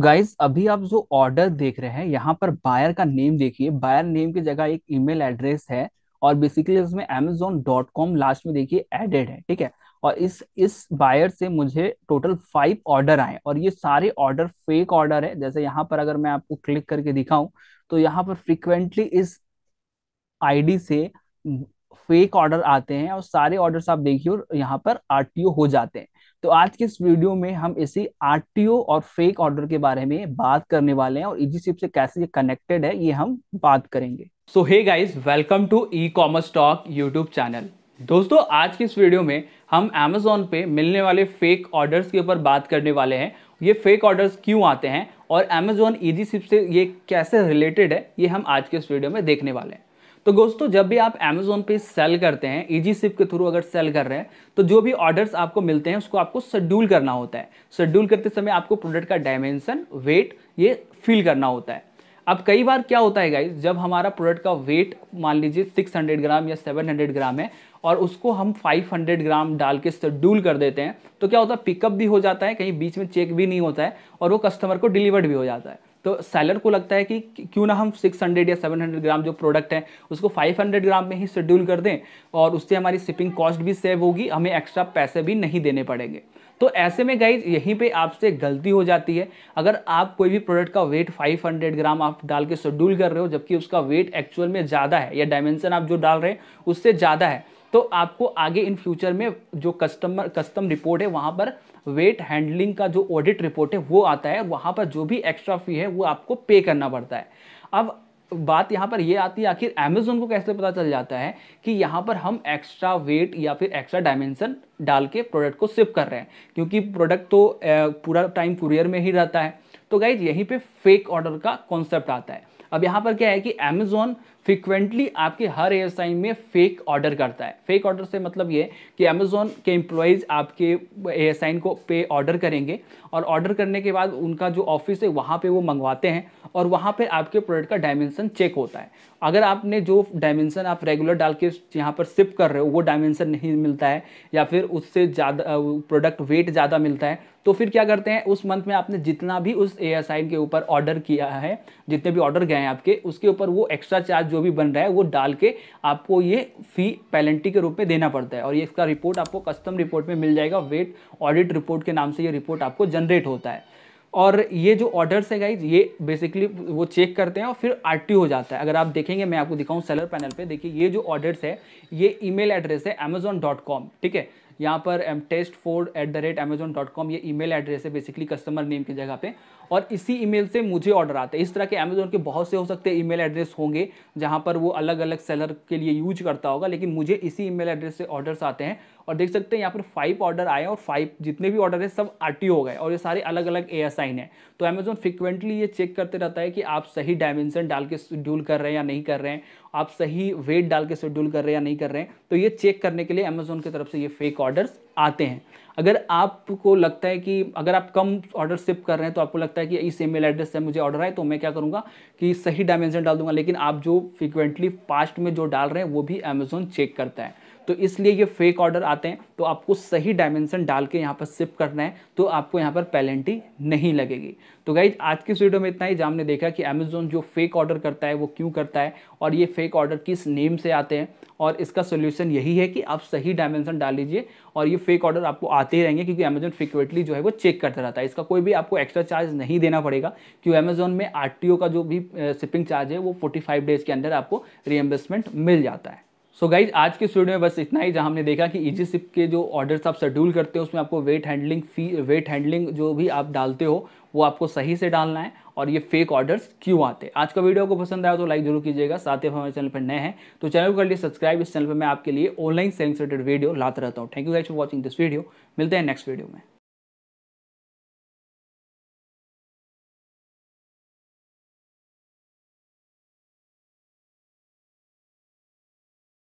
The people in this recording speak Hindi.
गाइज अभी आप जो ऑर्डर देख रहे हैं यहाँ पर बायर का नेम देखिए बायर नेम की जगह एक ईमेल एड्रेस है और बेसिकली उसमें एमेजोन डॉट कॉम लास्ट में देखिए एडेड है ठीक है और इस इस बायर से मुझे टोटल फाइव ऑर्डर आए और ये सारे ऑर्डर फेक ऑर्डर है जैसे यहाँ पर अगर मैं आपको क्लिक करके दिखाऊं तो यहाँ पर फ्रिक्वेंटली इस आईडी से फेक ऑर्डर आते हैं और सारे ऑर्डर आप देखिए और यहाँ पर आर हो जाते हैं तो आज के इस वीडियो में हम इसी आरटीओ और फेक ऑर्डर के बारे में बात करने वाले हैं और इजीशिप से कैसे ये कनेक्टेड है ये हम बात करेंगे so hey guys welcome to e commerce talk YouTube channel दोस्तों आज के इस वीडियो में हम अमेजोन पे मिलने वाले फेक ऑर्डर्स के ऊपर बात करने वाले हैं ये फेक ऑर्डर्स क्यों आते हैं और अमेजोन ईजी से ये कैसे रिलेटेड है ये हम आज के इस वीडियो में देखने वाले हैं तो दोस्तों जब भी आप एमेज़ोन पे सेल करते हैं ईजी सिप के थ्रू अगर सेल कर रहे हैं तो जो भी ऑर्डर्स आपको मिलते हैं उसको आपको शेड्यूल करना होता है शेड्यूल करते समय आपको प्रोडक्ट का डायमेंशन वेट ये फिल करना होता है अब कई बार क्या होता है गाइज जब हमारा प्रोडक्ट का वेट मान लीजिए 600 ग्राम या 700 ग्राम है और उसको हम 500 ग्राम डाल के शेड्यूल कर देते हैं तो क्या होता है पिकअप भी हो जाता है कहीं बीच में चेक भी नहीं होता है और वो कस्टमर को डिलीवर्ड भी हो जाता है तो सेलर को लगता है कि क्यों ना हम 600 या 700 ग्राम जो प्रोडक्ट है उसको 500 ग्राम में ही शेड्यूल कर दें और उससे हमारी शिपिंग कॉस्ट भी सेव होगी हमें एक्स्ट्रा पैसे भी नहीं देने पड़ेंगे तो ऐसे में गाइज यहीं पे आपसे गलती हो जाती है अगर आप कोई भी प्रोडक्ट का वेट 500 ग्राम आप डाल के शेड्यूल कर रहे हो जबकि उसका वेट एक्चुअल में ज़्यादा है या डायमेंशन आप जो डाल रहे हैं उससे ज़्यादा है तो आपको आगे इन फ्यूचर में जो कस्टमर कस्टम रिपोर्ट है वहाँ पर वेट हैंडलिंग का जो ऑडिट रिपोर्ट है वो आता है वहाँ पर जो भी एक्स्ट्रा फी है वो आपको पे करना पड़ता है अब बात यहाँ पर ये यह आती है आखिर अमेजोन को कैसे पता चल जाता है कि यहाँ पर हम एक्स्ट्रा वेट या फिर एक्स्ट्रा डायमेंशन डाल के प्रोडक्ट को सिप कर रहे हैं क्योंकि प्रोडक्ट तो पूरा टाइम कुरियर में ही रहता है तो गाइज यहीं पे फेक ऑर्डर का कॉन्सेप्ट आता है अब यहाँ पर क्या है कि अमेजोन फ्रिक्वेंटली आपके हर एयरसाइन में फेक ऑर्डर करता है फेक ऑर्डर से मतलब ये कि अमेजोन के एम्प्लॉयज़ आपके साइन को पे ऑर्डर करेंगे और ऑर्डर करने के बाद उनका जो ऑफिस है वहाँ पे वो मंगवाते हैं और वहाँ पे आपके प्रोडक्ट का डायमेंशन चेक होता है अगर आपने जो डायमेंशन आप रेगुलर डाल के यहाँ पर सिप कर रहे हो वो डायमेंशन नहीं मिलता है या फिर उससे ज़्यादा प्रोडक्ट वेट ज़्यादा मिलता है तो फिर क्या करते हैं उस मंथ में आपने जितना भी उस एयरसाइन के ऊपर ऑर्डर किया है जितने भी ऑर्डर गए हैं आपके उसके ऊपर वो एक्स्ट्रा चार्ज जो भी बन रहा है वो डाल के आपको ये फ़ी पेनल्टी के रूप में देना पड़ता है और ये इसका रिपोर्ट आपको कस्टम रिपोर्ट में मिल जाएगा वेट ऑडिट रिपोर्ट के नाम से ये रिपोर्ट आपको जनरेट होता है और ये जो ऑर्डर्स है गाइज ये बेसिकली वो चेक करते हैं और फिर आर हो जाता है अगर आप देखेंगे मैं आपको दिखाऊँ सेलर पैनल पे देखिए ये जो ऑर्डर्स है ये ईमेल एड्रेस है अमेजोन ठीक है यहाँ पर test ford at the rate Amazon dot com ये ईमेल एड्रेस है बेसिकली कस्टमर नेम की जगह पे और इसी ईमेल से मुझे ऑर्डर आता है इस तरह के अमेजोन के बहुत से हो सकते हैं ईमेल एड्रेस होंगे जहाँ पर वो अलग अलग सेलर के लिए यूज करता होगा लेकिन मुझे इसी ईमेल एड्रेस से ऑर्डर्स आते हैं और देख सकते हैं यहाँ पर फाइव ऑर्डर आए और फाइव जितने भी ऑर्डर है सब आर हो गए और ये सारे अलग अलग ए है तो अमेजोन फ्रिक्वेंटली ये चेक करते रहता है कि आप सही डायमेंशन डाल के शेड्यूल कर रहे हैं या नहीं कर रहे हैं आप सही वेट डाल के शेड्यूल कर रहे हैं या नहीं कर रहे हैं तो ये चेक करने के लिए अमेजोन की तरफ से ये फेक ऑर्डर ऑर्डर्स आते हैं अगर आपको लगता है कि अगर आप कम ऑर्डर शिप कर रहे हैं तो आपको लगता है कि इस ईमेल एड्रेस से मुझे ऑर्डर आए तो मैं क्या करूँगा कि सही डायमेंशन डाल दूंगा लेकिन आप जो फ्रिक्वेंटली पास्ट में जो डाल रहे हैं वो भी अमेजोन चेक करता है तो इसलिए ये फेक ऑर्डर आते हैं तो आपको सही डायमेंशन डाल के यहाँ पर सिप करना है तो आपको यहाँ पर पेलेंटी नहीं लगेगी तो गाइज आज की वीडियो में इतना ही जहाँ ने देखा कि अमेजोन जो फेक ऑर्डर करता है वो क्यों करता है और ये फेक ऑर्डर किस नेम से आते हैं और इसका सोल्यूशन यही है कि आप सही डायमेंशन डाल लीजिए और ये फेक ऑर्डर आपको आते ही रहेंगे क्योंकि अमेजोन फ्रिक्वेंटली जो है वो चेक करता रहता है इसका कोई भी आपको एक्स्ट्रा चार्ज नहीं देना पड़ेगा क्योंकि अमेजोन में आर का जो भी शिपिंग चार्ज है वो फोर्टी डेज के अंदर आपको रीएम्बर्समेंट मिल जाता है सो so गाइज आज के स्टूडियो में बस इतना ही जहां हमने देखा कि इजी सिप के जो ऑर्डर्स आप शेड्यूल करते हो उसमें आपको weight handling fee weight handling जो भी आप डालते हो वो आपको सही से डालना है और ये फेक ऑर्डर्स क्यों आते हैं आज का वीडियो को पसंद आया तो लाइक जरूर कीजिएगा साथ ही हमारे चैनल पर नए हैं तो चैनल को कर लिए सब्सक्राइब इस चैनल पर मैं आपके लिए ऑनलाइन सेलिंग रिलेटेड वीडियो लाता रहता हूँ thank you guys for watching this video मिलते हैं नेक्स्ट वीडियो में